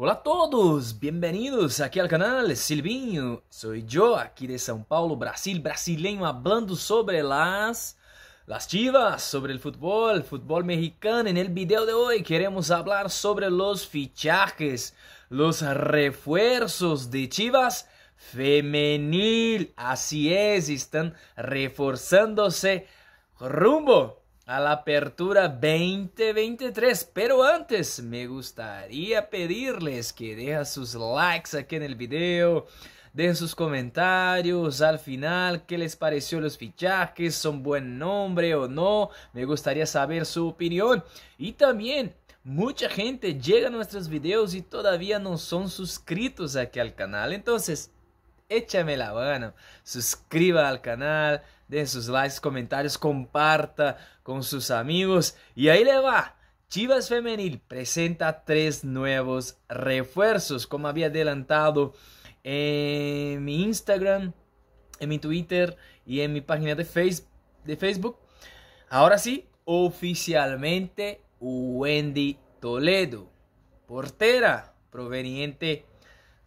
Hola a todos, bienvenidos aquí al canal Silvinho. Soy yo aquí de São Paulo, Brasil, brasileño, hablando sobre las, las chivas, sobre el fútbol, fútbol mexicano. En el video de hoy queremos hablar sobre los fichajes, los refuerzos de chivas femenil. Así es, están reforzándose rumbo a la apertura 2023. Pero antes me gustaría pedirles que dejen sus likes aquí en el video. den sus comentarios al final, qué les pareció los fichajes, son buen nombre o no, me gustaría saber su opinión. Y también mucha gente llega a nuestros videos y todavía no son suscritos aquí al canal. Entonces, échame la mano, suscriba al canal, den sus likes, comentarios, comparta con sus amigos. Y ahí le va. Chivas Femenil presenta tres nuevos refuerzos, como había adelantado en mi Instagram, en mi Twitter y en mi página de, de Facebook. Ahora sí, oficialmente Wendy Toledo, portera proveniente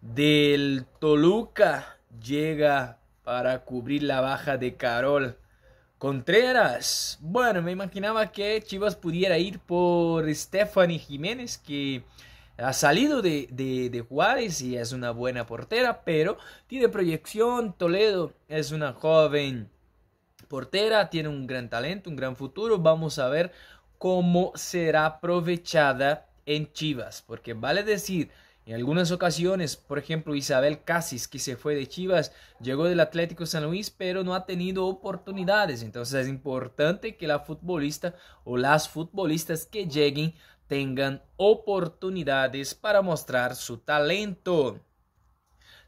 del Toluca, llega para cubrir la baja de Carol. Contreras. Bueno, me imaginaba que Chivas pudiera ir por Stephanie Jiménez, que ha salido de, de, de, Juárez y es una buena portera, pero tiene proyección. Toledo es una joven portera, tiene un gran talento, un gran futuro. Vamos a ver cómo será aprovechada en Chivas, porque vale decir, en algunas ocasiones, por ejemplo, Isabel Casis, que se fue de Chivas, llegó del Atlético San Luis, pero no ha tenido oportunidades. Entonces es importante que la futbolista o las futbolistas que lleguen tengan oportunidades para mostrar su talento.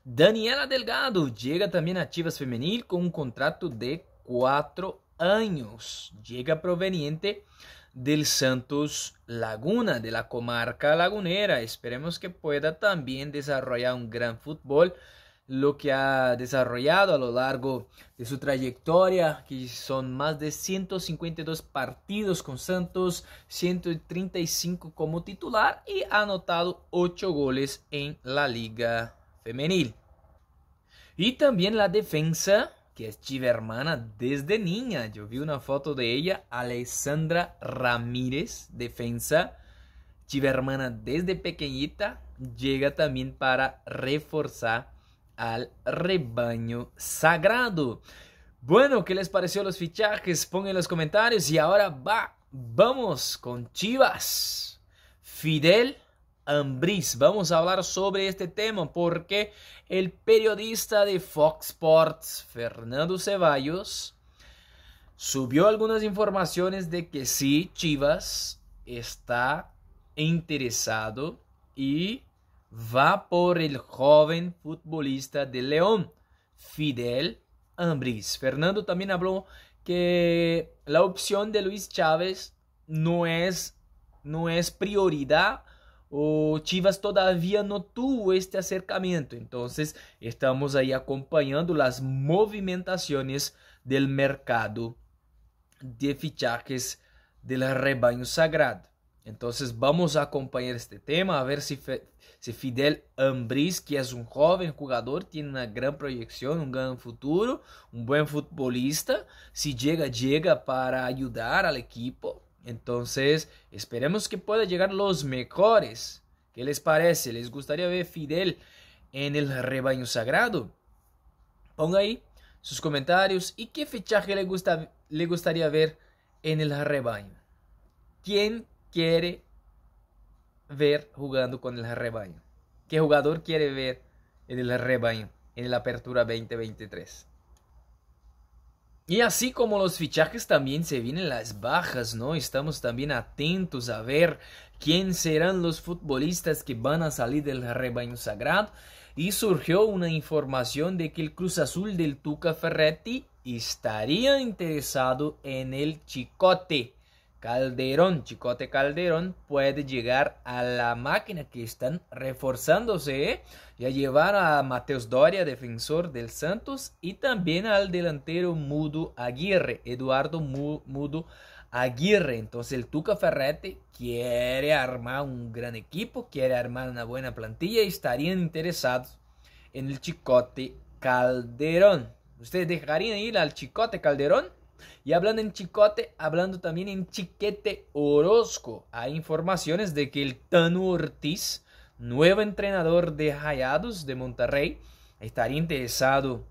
Daniela Delgado llega también a Chivas Femenil con un contrato de cuatro años. Llega proveniente del Santos Laguna, de la comarca lagunera. Esperemos que pueda también desarrollar un gran fútbol, lo que ha desarrollado a lo largo de su trayectoria, que son más de 152 partidos con Santos, 135 como titular y ha anotado 8 goles en la liga femenil. Y también la defensa que es hermana desde niña. Yo vi una foto de ella, Alessandra Ramírez, defensa hermana desde pequeñita, llega también para reforzar al rebaño sagrado. Bueno, ¿qué les pareció los fichajes? Pongan en los comentarios y ahora va, vamos con Chivas. Fidel Vamos a hablar sobre este tema porque el periodista de Fox Sports, Fernando Ceballos, subió algunas informaciones de que sí, Chivas está interesado y va por el joven futbolista de León, Fidel Ambris. Fernando también habló que la opción de Luis Chávez no es, no es prioridad o Chivas todavía no tuvo este acercamiento. Entonces, estamos ahí acompañando las movimentaciones del mercado de fichajes del rebaño sagrado. Entonces, vamos a acompañar este tema, a ver si, si Fidel Ambris, que es un joven jugador, tiene una gran proyección, un gran futuro, un buen futbolista, si llega, llega para ayudar al equipo. Entonces, esperemos que puedan llegar los mejores. ¿Qué les parece? ¿Les gustaría ver Fidel en el rebaño sagrado? Ponga ahí sus comentarios y qué fichaje le, gusta, le gustaría ver en el rebaño. ¿Quién quiere ver jugando con el rebaño? ¿Qué jugador quiere ver en el rebaño en la apertura 2023? Y así como los fichajes también se vienen las bajas, ¿no? Estamos también atentos a ver quién serán los futbolistas que van a salir del rebaño sagrado. Y surgió una información de que el Cruz Azul del Tuca Ferretti estaría interesado en el Chicote. Calderón, Chicote Calderón, puede llegar a la máquina que están reforzándose ¿eh? y a llevar a Mateus Doria, defensor del Santos, y también al delantero Mudo Aguirre, Eduardo Mudo Aguirre. Entonces el Tuca Ferrete quiere armar un gran equipo, quiere armar una buena plantilla y estarían interesados en el Chicote Calderón. ¿Ustedes dejarían ir al Chicote Calderón? Y hablando en Chicote, hablando también en Chiquete Orozco, hay informaciones de que el Tano Ortiz, nuevo entrenador de Rayados de Monterrey, estaría interesado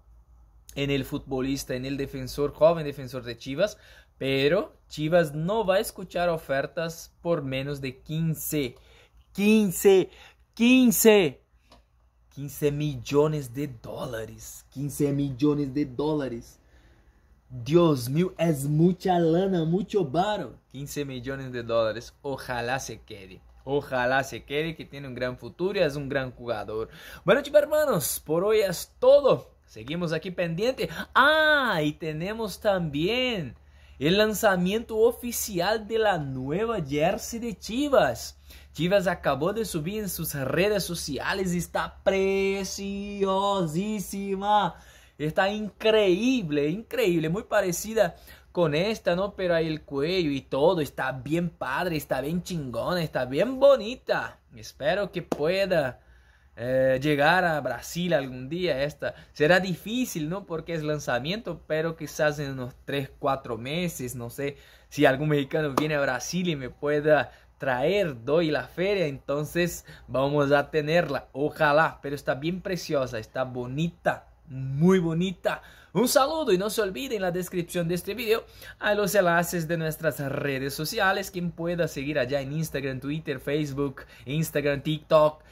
en el futbolista, en el defensor, joven defensor de Chivas, pero Chivas no va a escuchar ofertas por menos de 15, 15, 15, 15 millones de dólares, 15 millones de dólares. Dios mío, es mucha lana, mucho baro. 15 millones de dólares. Ojalá se quede. Ojalá se quede, que tiene un gran futuro y es un gran jugador. Bueno, chicos, hermanos, por hoy es todo. Seguimos aquí pendiente. Ah, y tenemos también el lanzamiento oficial de la nueva jersey de Chivas. Chivas acabó de subir en sus redes sociales, está preciosísima. Está increíble, increíble, muy parecida con esta, ¿no? Pero hay el cuello y todo está bien padre, está bien chingona, está bien bonita. Espero que pueda eh, llegar a Brasil algún día esta. Será difícil, ¿no? Porque es lanzamiento, pero quizás en unos 3, 4 meses, no sé si algún mexicano viene a Brasil y me pueda traer, doy la feria, entonces vamos a tenerla, ojalá, pero está bien preciosa, está bonita muy bonita. Un saludo y no se olviden en la descripción de este video a los enlaces de nuestras redes sociales, quien pueda seguir allá en Instagram, Twitter, Facebook, Instagram, TikTok.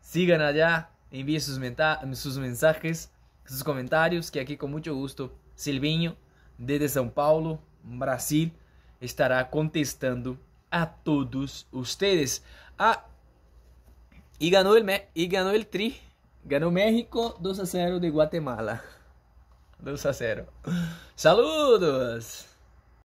Sigan allá, envíen sus, mensajes, sus comentarios, que aquí con mucho gusto silviño desde São Paulo, Brasil, estará contestando a todos ustedes. Ah, y ganó el, y ganó el tri ganou México 2 a 0 de Guatemala. 2 a 0. Saludos!